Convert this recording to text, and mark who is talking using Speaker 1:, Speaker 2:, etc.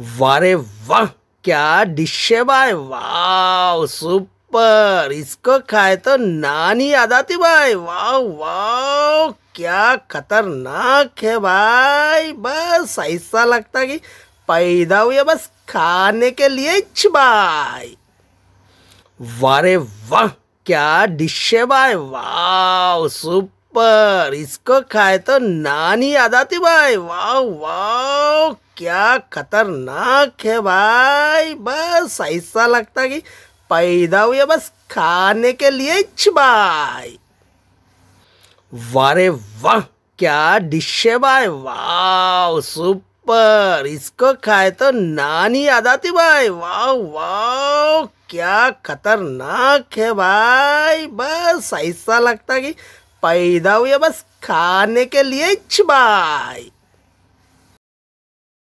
Speaker 1: वारे वाह क्या डिश है भाई वाह सुपर इसको खाए तो नानी याद आती भाई वाह वाह क्या खतरनाक है भाई बस ऐसा लगता कि पैदा हुए बस खाने के लिए भाई वारे वाह क्या डिश है भाई वाह सुपर इसको खाए तो नानी याद आती भाई वाह वाह क्या खतरनाक है भाई बस ऐसा लगता कि पैदा हुए बस खाने के लिए भाई वारे वाह क्या डिश है भाई वाह सुपर इसको खाए तो नानी याद आती भाई वाह वाह क्या खतरनाक है भाई बस ऐसा लगता कि पैदा हुए बस खाने के लिए भाई